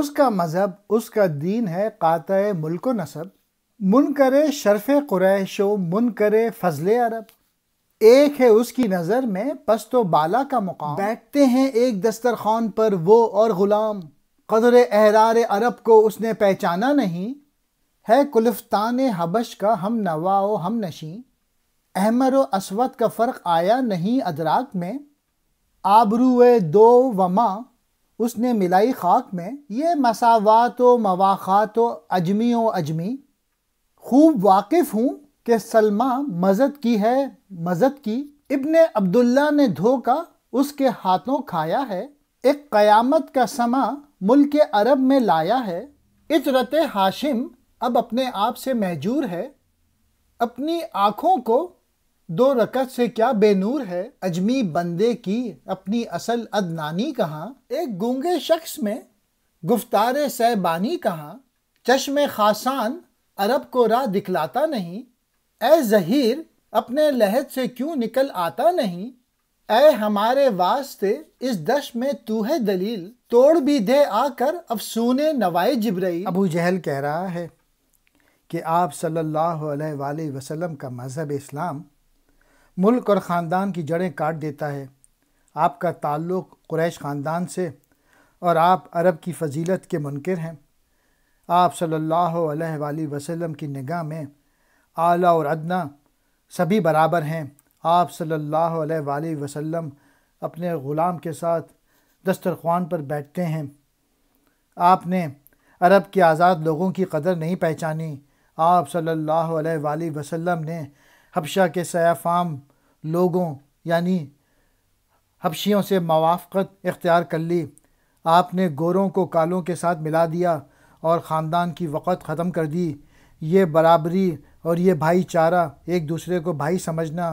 उसका मज़हब उसका दीन है कात मुल्क नसब मुन करे शरफ़ क्रैश व करे फजल अरब एक है उसकी नज़र में पस्तो बाला का मुकाम बैठते हैं एक दस्तरखान पर वो और ग़ुलाम कदर एहरार अरब को उसने पहचाना नहीं है कुलफ्तान हबश का हम नवा व हम नशी अहमर व असवद का फ़र्क आया नहीं अदराक में आबरू दो वमा उसने मिलाई खाक में ये मसावत व व अजमी व अजमी खूब वाकिफ़ हूँ कि सलमा मज़द की है मज़द की इबन अब्दुल्ला ने धोखा उसके हाथों खाया है एक क़यामत का समा मुल्क अरब में लाया है इजरत हाशिम अब अपने आप से महजूर है अपनी आँखों को दो रकत से क्या बेनूर है अजमी बंदे की अपनी असल अदनानी कहाँ एक गूंगे शख्स में गुफ्तार सहबानी कहाँ चश्म खासान अरब को राह दिखलाता नहीं ए जहीर अपने लहज से क्यों निकल आता नहीं ए हमारे वास्ते इस दश में तू है दलील तोड़ भी दे आकर अफसून नवाए जिब्रई अबू जहल कह रहा है कि आप सल्लल्लाहु अलैहि वसल्लम का मज़हब इस्लाम मुल्क और ख़ानदान की जड़ें काट देता है आपका ताल्लुक़ क्रैश ख़ानदान से और आप अरब की फजीलत के मुनकर हैं आप सल्लल्लाहु अलैहि वसल्लम की निगाह में आला और अदना सभी बराबर हैं आप सल्लल्लाहु अलैहि वसल्लम अपने ग़ुलाम के साथ दस्तरखान पर बैठते हैं आपने अरब के आज़ाद लोगों की कदर नहीं पहचानी आप सल्लल्लाहु अलैहि वसल्लम ने हबशा के सयाफाम लोगों यानी हबशियों से मवाफ़त इख्तियार कर ली आपने गोरों को कालों के साथ मिला दिया और ख़ानदान की वक़्त ख़त्म कर दी ये बराबरी और ये भाईचारा एक दूसरे को भाई समझना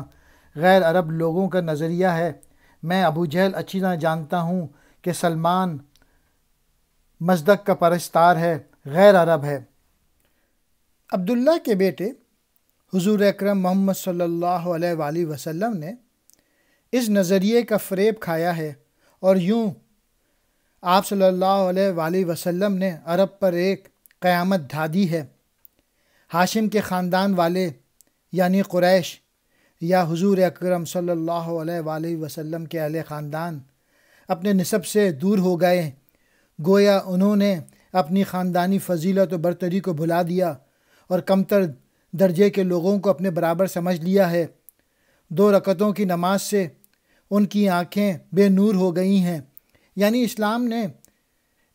गैर अरब लोगों का नज़रिया है मैं अबू जहल अच्छी तरह जानता हूँ कि सलमान मजदक का परस्तार है गैर अरब है अब्दुल्ला के बेटे हुजूर अकरम मोहम्मद सल्लल्लाहु अलैहि वसल्लम ने इस नज़रिए का फ़्रेब खाया है और यूँ आप सल्लल्लाहु अलैहि वसल्लम ने अरब पर एक क़यामत धादी है हाशिम के ख़ानदान वाले यानी क़ुरैश या हुजूर अकरम सल्लल्लाहु अलैहि वसल्लम के अहले ख़ानदान अपने नसब से दूर हो गए गोया उन्होंने अपनी ख़ानदानी फजीलत तो बरतरी को भुला दिया और कमतर दर्जे के लोगों को अपने बराबर समझ लिया है दो रकतों की नमाज से उनकी आँखें बेनूर हो गई हैं यानी इस्लाम ने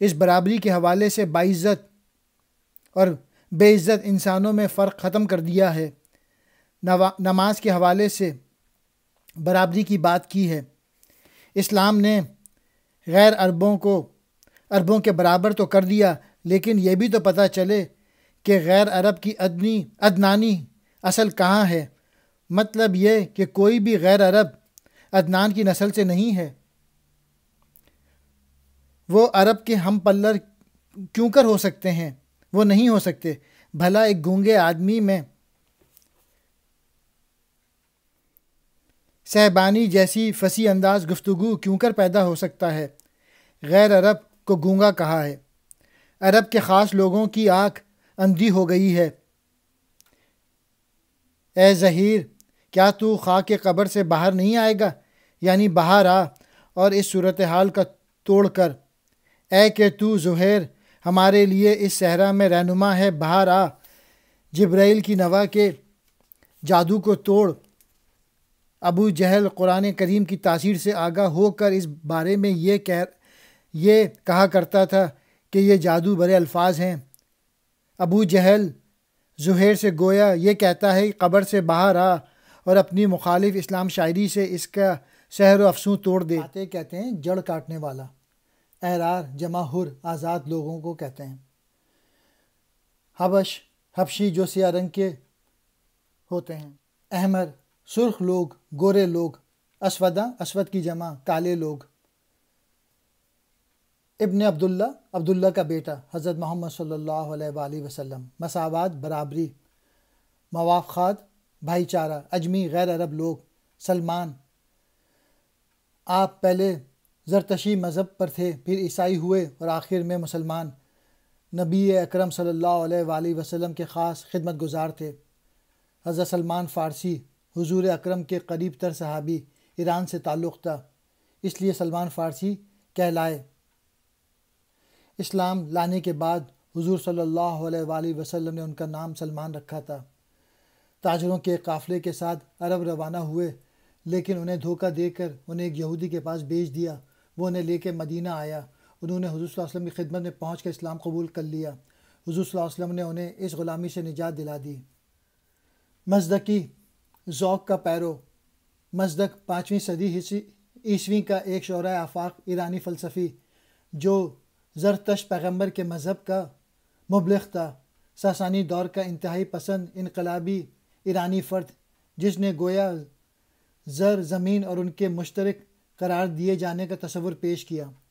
इस बराबरी के हवाले से बाइज़्ज़त और बेइज़्ज़त इंसानों में फ़र्क ख़त्म कर दिया है नमाज के हवाले से बराबरी की बात की है इस्लाम ने गैर अरबों को अरबों के बराबर तो कर दिया लेकिन यह भी तो पता चले कि गैर अरब की अदनी अदनानी असल कहाँ है मतलब ये कि कोई भी गैर अरब अदनान की नस्ल से नहीं है वो अरब के हम पल्लर क्यों कर हो सकते हैं वो नहीं हो सकते भला एक गूंगे आदमी में सहबानी जैसी फसी अंदाज गुफ्तु क्यों कर पैदा हो सकता है गैर अरब को गूंगा कहा है अरब के ख़ास लोगों की आँख अंधी हो गई है ए ज़हीर क्या तू खा के कब्र से बाहर नहीं आएगा यानी बाहर आ और इस सूरत हाल का तोड़ कर ए के तू जहैर हमारे लिए इस सहरा में रहनुमा है बाहर आ जब्राइल की नवा के जादू को तोड़ अबू जहल कुरान करीम की तासीर से आगा होकर इस बारे में ये कह ये कहा करता था कि ये जादू बड़े अल्फाज हैं अबू जहल जुहेर से गोया ये कहता है कि कब्र से बाहर आ और अपनी मुखालिफ इस्लाम शायरी से इसका शहर अफसू तोड़ दे आते कहते हैं जड़ काटने वाला एरार जमा हुर आज़ाद लोगों को कहते हैं हबश हबशी जो सिया रंग के होते हैं अहमर सुर्ख लोग गोरे लोग असवदा असवद की जमा काले लोग इबन अब्दुल्ला अब्दुल्ला का बेटा हज़रत मोहम्मद सल्ला वसलम मसावत बराबरी मवाफ़ात भाईचारा अजमी गैर अरब लोग सलमान आप पहले जरतशी मज़हब पर थे फिर ईसाई हुए और आखिर में मुसलमान नबी अक्रम सल्ला वसम के ख़ास खिदमत गुजार थे हज़रत सलमान फ़ारसी हजूर अक्रम के करीब तर सहाबी ईरान से ताल्लुक़ था इसलिए सलमान फ़ारसी कहलाए इस्लाम लाने के बाद हुजूर सल्लल्लाहु अलैहि वसल्लम ने उनका नाम सलमान रखा था ताजरों के काफ़िले के साथ अरब रवाना हुए लेकिन उन्हें धोखा देकर उन्हें एक यहूदी के पास भेज दिया वो उन्हें लेके मदीना आया उन्होंने हजूर वसल्लम की खिदमत में पहुँच कर इस्लाम कबूल कर लिया हजूर वसल्लम ने उन्हें इस ग़ुलामी से निजात दिला दी मजदकी ज़ौक़ का पैरो मजदक पाँचवीं सदी ईस्वी का एक शौरा आफाक ईरानी फ़लसफ़ी जो जरतश पैगम्बर के मज़हब का मुबलग था सासानी दौर का इंतहाई पसंद इनकलाबी ईरानी फ़र्द जिसने गोया ज़र ज़मीन और उनके मुश्तरक करार दिए जाने का तस्वुर पेश किया